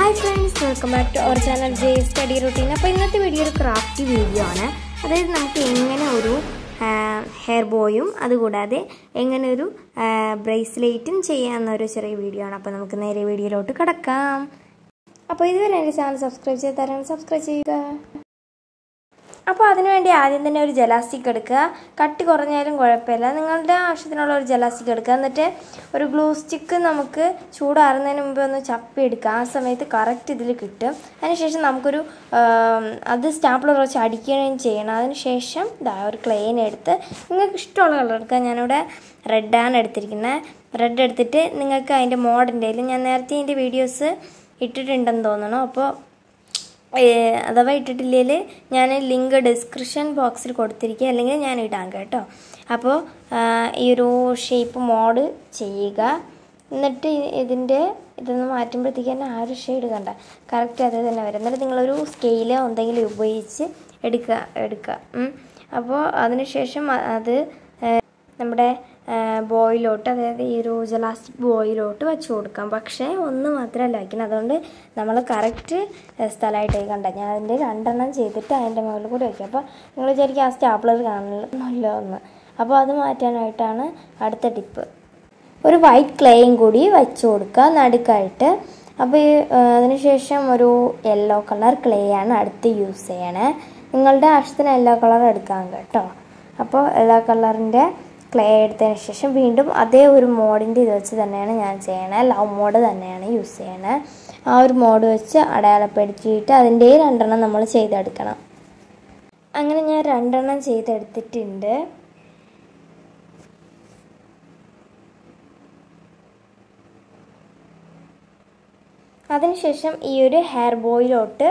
hi friends welcome back to our channel J study routine അപ്പോൾ ഇന്നത്തെ video ഒരു craft video ആണ് അതായത് നമുക്ക് എങ്ങനെ ഒരു ഹെയർ ബോയും അതുകൂടാതെ എങ്ങനെ ഒരു ബ്രേസ്ലെറ്റും എന്നൊരു ചെറിയ വീഡിയോ ആണ് അപ്പോൾ നമുക്ക് നേരെ വീഡിയോയിലോട്ട് കിടക്കാം അപ്പോൾ ഇതുവരെ എൻ്റെ ചാനൽ സബ്സ്ക്രൈബ് ചെയ്ത് തരാൻ സബ്സ്ക്രൈബ് ചെയ്യുക അപ്പോൾ അതിനുവേണ്ടി ആദ്യം തന്നെ ഒരു ജലാസ്റ്റിക് എടുക്കുക കട്ടി കുറഞ്ഞാലും കുഴപ്പമില്ല നിങ്ങളുടെ ആവശ്യത്തിനുള്ള ഒരു ജലാസ്റ്റിക് എടുക്കുക എന്നിട്ട് ഒരു ഗ്ലൂ സ്റ്റിക്ക് നമുക്ക് ചൂടാറുന്നതിന് മുമ്പ് ഒന്ന് ചപ്പി എടുക്കുക ആ സമയത്ത് കറക്റ്റ് ഇതിൽ കിട്ടും അതിനുശേഷം നമുക്കൊരു അത് സ്റ്റാമ്പിൾ വെച്ച് അടിക്കുകയും ചെയ്യണം അതിനുശേഷം ഇതാ ഒരു ക്ലെയിൻ എടുത്ത് നിങ്ങൾക്ക് ഇഷ്ടമുള്ള കളർ എടുക്കുക ഞാനിവിടെ റെഡാണ് എടുത്തിരിക്കുന്നത് റെഡ് എടുത്തിട്ട് നിങ്ങൾക്ക് അതിൻ്റെ മോഡൻ്റെ ഞാൻ നേരത്തെ അതിൻ്റെ വീഡിയോസ് ഇട്ടിട്ടുണ്ടെന്ന് തോന്നണം അപ്പോൾ അഥവാ ഇട്ടിട്ടില്ലെങ്കിൽ ഞാൻ ലിങ്ക് ഡിസ്ക്രിപ്ഷൻ ബോക്സിൽ കൊടുത്തിരിക്കുക അല്ലെങ്കിൽ ഞാൻ ഇടാം കേട്ടോ അപ്പോൾ ഈ ഒരു ഷേപ്പ് മോഡ് ചെയ്യുക എന്നിട്ട് ഇതിൻ്റെ ഇതൊന്ന് മാറ്റുമ്പോഴത്തേക്ക് തന്നെ ആ ഒരു ഷെയ്ഡ് കണ്ട കറക്റ്റ് അത് തന്നെ വരും എന്നിട്ട് നിങ്ങളൊരു സ്കെയിലോ എന്തെങ്കിലും ഉപയോഗിച്ച് എടുക്കുക എടുക്കുക അപ്പോൾ അതിനുശേഷം അത് നമ്മുടെ ബോയിലോട്ട് അതായത് ഈ ഒരു ജലാസ്റ്റിക് ബോയിലോട്ട് വെച്ച് കൊടുക്കാം പക്ഷേ ഒന്ന് മാത്രമല്ല വയ്ക്കണം അതുകൊണ്ട് നമ്മൾ കറക്റ്റ് സ്ഥലമായിട്ട് കണ്ടത് ഞാൻ അതിൻ്റെ രണ്ടെണ്ണം ചെയ്തിട്ട് അതിൻ്റെ മുകളിൽ കൂടി വയ്ക്കും അപ്പോൾ നിങ്ങൾ വിചാരിക്കും ആ സ്റ്റാപ്ലർ കാണണമല്ലോ ഒന്ന് അപ്പോൾ അത് മാറ്റാനായിട്ടാണ് അടുത്ത ടിപ്പ് ഒരു വൈറ്റ് ക്ലേയും കൂടി വെച്ച് കൊടുക്കുക നടുക്കായിട്ട് അപ്പോൾ അതിനുശേഷം ഒരു യെല്ലോ കളർ ക്ലേ ആണ് അടുത്ത് യൂസ് ചെയ്യണേ നിങ്ങളുടെ ആവശ്യത്തിന് യെല്ലോ കളർ എടുക്കാം കേട്ടോ അപ്പോൾ യെല്ലോ കളറിൻ്റെ ക്ലേ എടുത്തതിന് ശേഷം വീണ്ടും അതേ ഒരു മോഡിൻ്റെ ഇത് വെച്ച് തന്നെയാണ് ഞാൻ ചെയ്യണത് ലവ് മോഡ് തന്നെയാണ് യൂസ് ചെയ്യണത് ആ ഒരു മോഡ് വെച്ച് അടയാളപ്പെടുത്തിയിട്ട് അതിൻ്റെ രണ്ടെണ്ണം നമ്മൾ ചെയ്തെടുക്കണം അങ്ങനെ ഞാൻ രണ്ടെണ്ണം ചെയ്തെടുത്തിട്ടുണ്ട് അതിനുശേഷം ഈ ഒരു ഹെയർ ബോയിലോട്ട്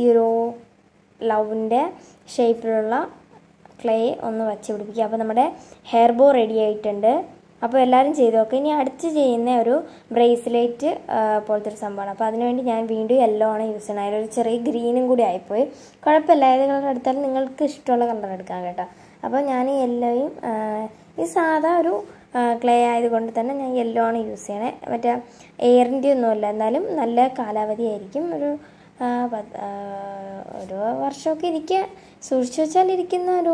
ഈ ഒരു ലവിൻ്റെ ഷേപ്പിലുള്ള ക്ലേ ഒന്ന് വച്ച് പിടിപ്പിക്കുക അപ്പോൾ നമ്മുടെ ഹെയർ ബോ റെഡി ആയിട്ടുണ്ട് അപ്പോൾ എല്ലാവരും ചെയ്ത് നോക്കുക ഇനി അടിച്ച് ചെയ്യുന്ന ഒരു ബ്രേസ്ലെറ്റ് പോലത്തെ ഒരു സംഭവമാണ് അപ്പോൾ അതിനുവേണ്ടി ഞാൻ വീണ്ടും യെല്ലോ ആണ് യൂസ് ചെയ്യുന്നത് അതിലൊരു ചെറിയ ഗ്രീനും കൂടി ആയിപ്പോയി കുഴപ്പമില്ല ഏത് കളർ എടുത്താലും നിങ്ങൾക്ക് ഇഷ്ടമുള്ള കളർ എടുക്കാം കേട്ടോ അപ്പോൾ ഞാൻ ഈ യെല്ലോയും ഈ സാധാ ഒരു ക്ലേ ആയതുകൊണ്ട് തന്നെ ഞാൻ യെല്ലോ ആണ് യൂസ് ചെയ്യണേ മറ്റേ എയറിൻ്റെ ഒന്നുമല്ല എന്നാലും നല്ല കാലാവധി ആയിരിക്കും ഒരു ഒരു വർഷമൊക്കെ ഇരിക്കുക സൂക്ഷിച്ചു വെച്ചാൽ ഇരിക്കുന്ന ഒരു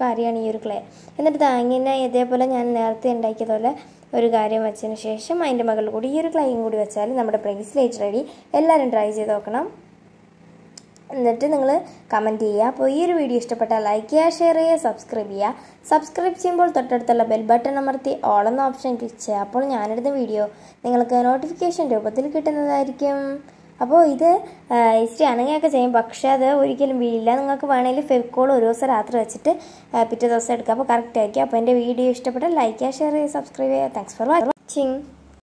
കാര്യമാണ് ഈ ഒരു ക്ലേ എന്നിട്ട് താങ്ങിനെ ഇതേപോലെ ഞാൻ നേരത്തെ ഉണ്ടാക്കിയതുപോലെ ഒരു കാര്യം വെച്ചതിന് ശേഷം അതിൻ്റെ മകളിൽ കൂടി ഈ ഒരു ക്ലൈയും കൂടി വെച്ചാൽ നമ്മുടെ ബ്രേസ്ലേറ്റ് റെഡി എല്ലാവരും ട്രൈ ചെയ്ത് നോക്കണം എന്നിട്ട് നിങ്ങൾ കമൻറ്റ് ചെയ്യുക അപ്പോൾ ഈ ഒരു വീഡിയോ ഇഷ്ടപ്പെട്ടാൽ ലൈക്ക് ചെയ്യുക ഷെയർ ചെയ്യുക സബ്സ്ക്രൈബ് ചെയ്യുക സബ്സ്ക്രൈബ് ചെയ്യുമ്പോൾ തൊട്ടടുത്തുള്ള ബെൽ ബട്ടൺ അമർത്തി ഓൾ എന്ന ഓപ്ഷൻ ക്ലിക്ക് ചെയ്യുക അപ്പോൾ ഞാനെടുത്ത വീഡിയോ നിങ്ങൾക്ക് നോട്ടിഫിക്കേഷൻ രൂപത്തിൽ കിട്ടുന്നതായിരിക്കും അപ്പോൾ ഇത് ഇച്ചിരി അനങ്ങയൊക്കെ ചെയ്യും പക്ഷേ അത് ഒരിക്കലും വീഴില്ല നിങ്ങൾക്ക് വേണമെങ്കിൽ ഫെവിക്കോൾ ഒരു ദിവസം രാത്രി വെച്ചിട്ട് പിറ്റേ ദിവസം എടുക്കുക അപ്പോൾ കറക്റ്റ് ആയിരിക്കും അപ്പോൾ എൻ്റെ വീഡിയോ ഇഷ്ടപ്പെട്ടാൽ ലൈക്ക് ചെയ്യുക ഷെയർ ചെയ്യുക സബ്സ്ക്രൈബ് ചെയ്യുക താങ്ക്സ് ഫോർ വാച്ചിങ്